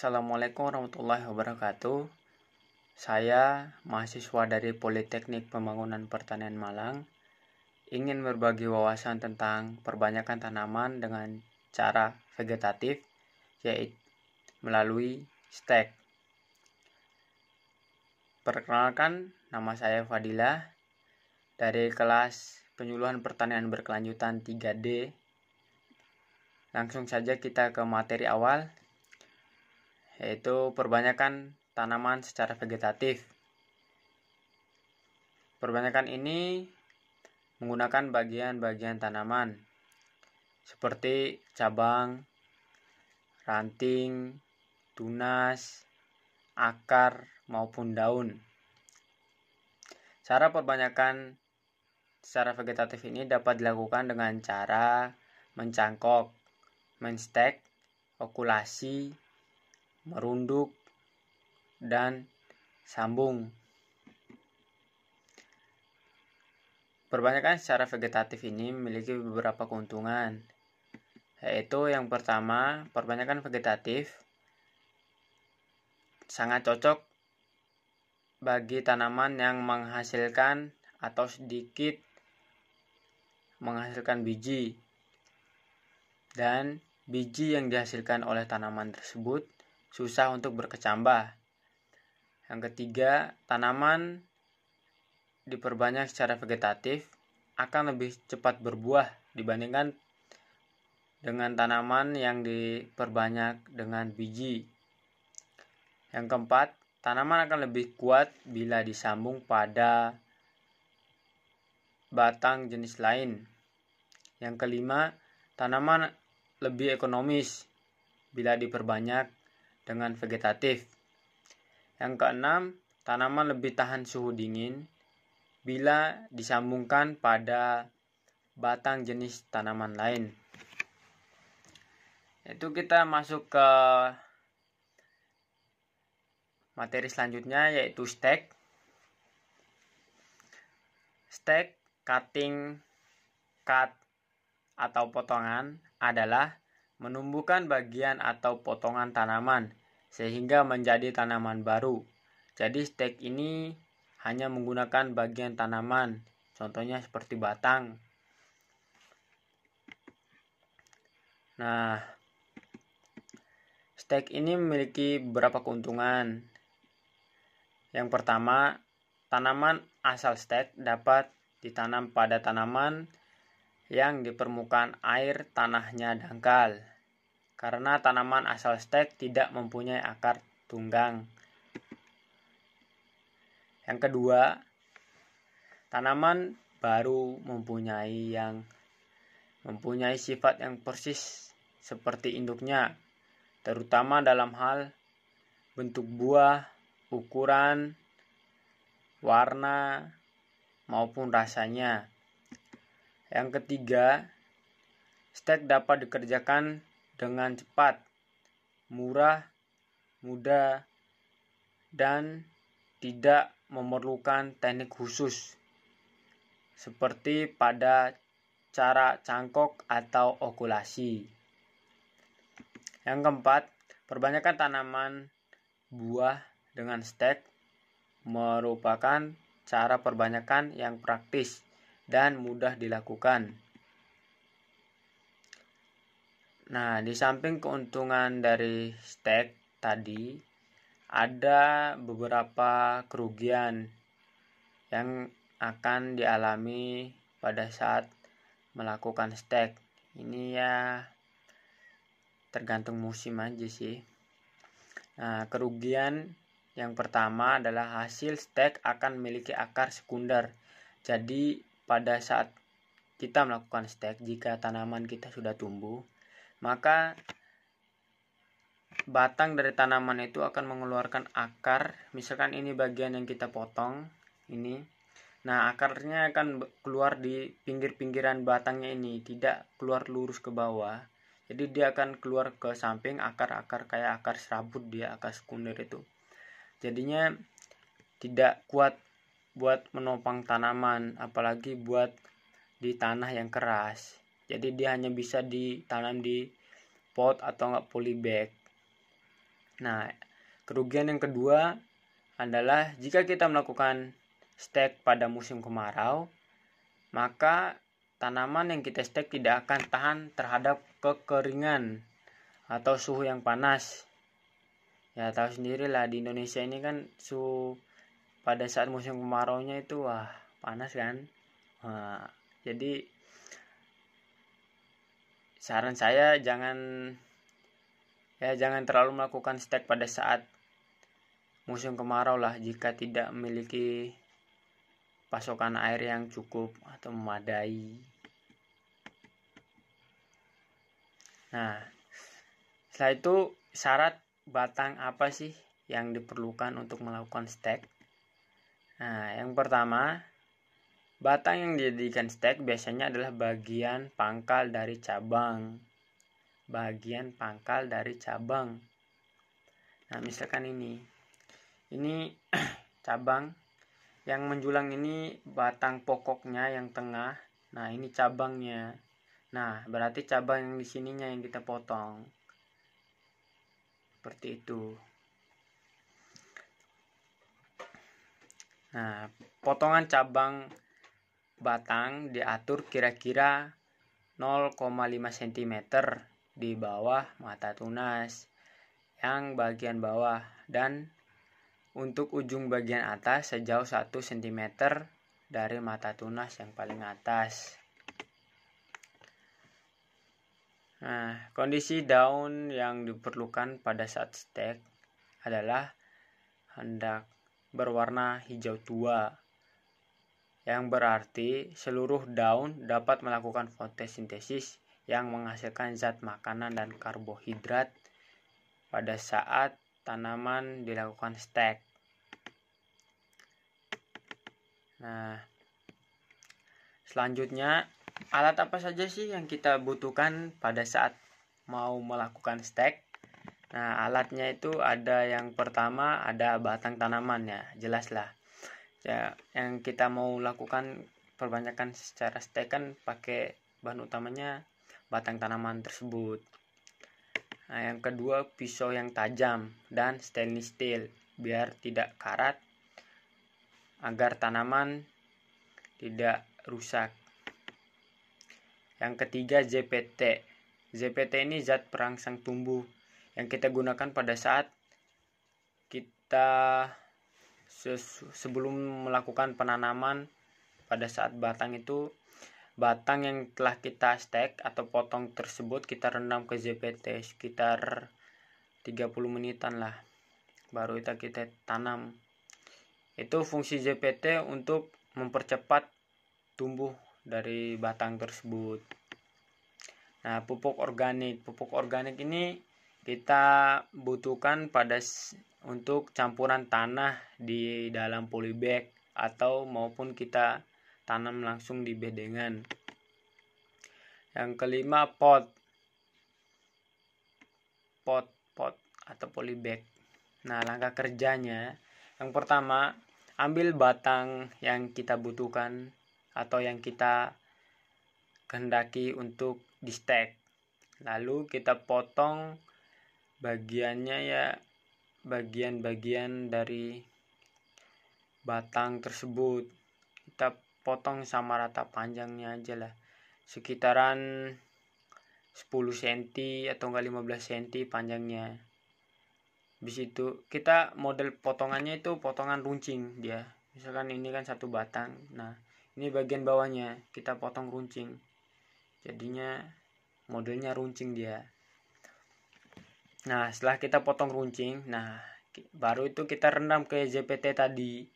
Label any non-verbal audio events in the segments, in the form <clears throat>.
Assalamualaikum warahmatullahi wabarakatuh. Saya, mahasiswa dari Politeknik Pembangunan Pertanian Malang, ingin berbagi wawasan tentang perbanyakan tanaman dengan cara vegetatif, yaitu melalui stek. Perkenalkan, nama saya Fadila, dari kelas penyuluhan pertanian berkelanjutan 3D. Langsung saja kita ke materi awal, yaitu perbanyakan tanaman secara vegetatif. Perbanyakan ini menggunakan bagian-bagian tanaman seperti cabang, ranting, tunas, akar, maupun daun. Cara perbanyakan secara vegetatif ini dapat dilakukan dengan cara mencangkok, menstek, okulasi, merunduk, dan sambung. Perbanyakan secara vegetatif ini memiliki beberapa keuntungan, yaitu yang pertama, perbanyakan vegetatif sangat cocok bagi tanaman yang menghasilkan atau sedikit menghasilkan biji dan biji yang dihasilkan oleh tanaman tersebut susah untuk berkecambah. Yang ketiga, tanaman diperbanyak secara vegetatif akan lebih cepat berbuah dibandingkan dengan tanaman yang diperbanyak dengan biji. Yang keempat, tanaman akan lebih kuat bila disambung pada batang jenis lain. Yang kelima, tanaman lebih ekonomis bila diperbanyak dengan vegetatif. Yang keenam, tanaman lebih tahan suhu dingin bila disambungkan pada batang jenis tanaman lain. Itu kita masuk ke materi selanjutnya yaitu stek. Stek, cutting, cut atau potongan adalah menumbuhkan bagian atau potongan tanaman sehingga menjadi tanaman baru. Jadi stek ini hanya menggunakan bagian tanaman, contohnya seperti batang. Nah, stek ini memiliki beberapa keuntungan. Yang pertama, tanaman asal stek dapat ditanam pada tanaman yang di permukaan air tanahnya dangkal karena tanaman asal stek tidak mempunyai akar tunggang. Yang kedua, tanaman baru mempunyai yang mempunyai sifat yang persis seperti induknya, terutama dalam hal bentuk buah, ukuran, warna, maupun rasanya. Yang ketiga, stek dapat dikerjakan dengan cepat, murah, mudah, dan tidak memerlukan teknik khusus seperti pada cara cangkok atau okulasi. Yang keempat, perbanyakan tanaman buah dengan stek merupakan cara perbanyakan yang praktis dan mudah dilakukan. Nah, di samping keuntungan dari stake tadi, ada beberapa kerugian yang akan dialami pada saat melakukan stake. Ini ya tergantung musim aja sih. Nah, kerugian yang pertama adalah hasil stake akan memiliki akar sekunder. Jadi, pada saat kita melakukan stake, jika tanaman kita sudah tumbuh, maka batang dari tanaman itu akan mengeluarkan akar. Misalkan ini bagian yang kita potong, ini. Nah, akarnya akan keluar di pinggir-pinggiran batangnya ini, tidak keluar lurus ke bawah. Jadi dia akan keluar ke samping akar-akar kayak akar serabut dia, akar sekunder itu. Jadinya tidak kuat buat menopang tanaman, apalagi buat di tanah yang keras jadi dia hanya bisa ditanam di pot atau enggak polybag nah kerugian yang kedua adalah jika kita melakukan stek pada musim kemarau maka tanaman yang kita stek tidak akan tahan terhadap kekeringan atau suhu yang panas ya tahu sendirilah di Indonesia ini kan suhu pada saat musim kemarau nya itu wah panas kan nah, jadi saran saya jangan ya jangan terlalu melakukan stek pada saat musim kemarau lah jika tidak memiliki pasokan air yang cukup atau memadai. Nah, setelah itu syarat batang apa sih yang diperlukan untuk melakukan stek? Nah, yang pertama Batang yang dijadikan stek biasanya adalah bagian pangkal dari cabang. Bagian pangkal dari cabang. Nah, misalkan ini. Ini <clears throat> cabang yang menjulang ini batang pokoknya yang tengah. Nah, ini cabangnya. Nah, berarti cabang yang di sininya yang kita potong. Seperti itu. Nah, potongan cabang batang diatur kira-kira 0,5 cm di bawah mata tunas yang bagian bawah dan untuk ujung bagian atas sejauh 1 cm dari mata tunas yang paling atas. Nah, kondisi daun yang diperlukan pada saat stek adalah hendak berwarna hijau tua yang berarti seluruh daun dapat melakukan fotosintesis yang menghasilkan zat makanan dan karbohidrat pada saat tanaman dilakukan stek. Nah, selanjutnya alat apa saja sih yang kita butuhkan pada saat mau melakukan stek? Nah, alatnya itu ada yang pertama ada batang tanaman ya, jelaslah ya yang kita mau lakukan perbanyakan secara stekan kan pakai bahan utamanya batang tanaman tersebut nah, yang kedua pisau yang tajam dan stainless steel biar tidak karat agar tanaman tidak rusak yang ketiga ZPT ZPT ini zat perangsang tumbuh yang kita gunakan pada saat kita sebelum melakukan penanaman pada saat batang itu batang yang telah kita stek atau potong tersebut kita rendam ke ZPT sekitar 30 menitan lah baru kita kita tanam itu fungsi ZPT untuk mempercepat tumbuh dari batang tersebut nah pupuk organik pupuk organik ini kita butuhkan pada untuk campuran tanah di dalam polybag atau maupun kita tanam langsung di bedengan. Yang kelima pot. Pot, pot atau polybag. Nah, langkah kerjanya yang pertama, ambil batang yang kita butuhkan atau yang kita kehendaki untuk di stack. Lalu kita potong bagiannya ya bagian-bagian dari batang tersebut kita potong sama rata panjangnya aja lah sekitaran 10 cm atau enggak 15 cm panjangnya habis itu kita model potongannya itu potongan runcing dia misalkan ini kan satu batang nah ini bagian bawahnya kita potong runcing jadinya modelnya runcing dia Nah, setelah kita potong runcing, nah baru itu kita rendam ke JPT tadi.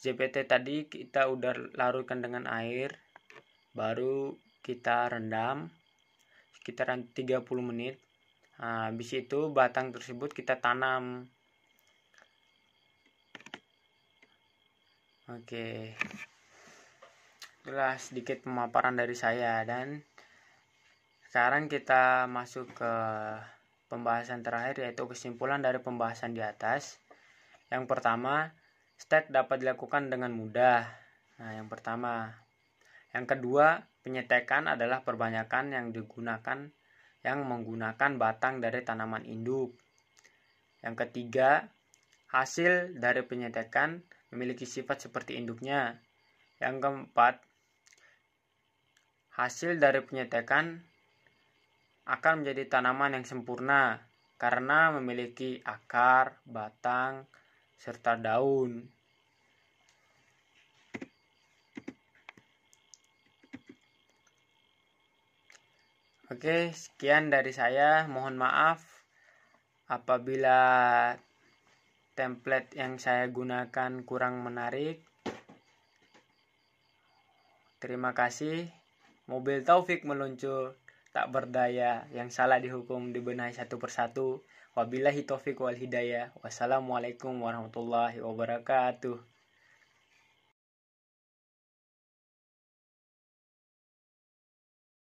JPT tadi kita udah larutkan dengan air, baru kita rendam sekitaran 30 menit. Nah, habis itu batang tersebut kita tanam. Oke. Itulah sedikit pemaparan dari saya dan sekarang kita masuk ke pembahasan terakhir yaitu kesimpulan dari pembahasan di atas. Yang pertama, stack dapat dilakukan dengan mudah. Nah, yang pertama. Yang kedua, penyetekan adalah perbanyakan yang digunakan yang menggunakan batang dari tanaman induk. Yang ketiga, hasil dari penyetekan memiliki sifat seperti induknya. Yang keempat, hasil dari penyetekan akan menjadi tanaman yang sempurna karena memiliki akar, batang, serta daun. Oke, sekian dari saya. Mohon maaf apabila template yang saya gunakan kurang menarik. Terima kasih. Mobil Taufik meluncur tak berdaya, yang salah dihukum dibenahi satu persatu. Wabillahi taufik wal hidayah. Wassalamualaikum warahmatullahi wabarakatuh.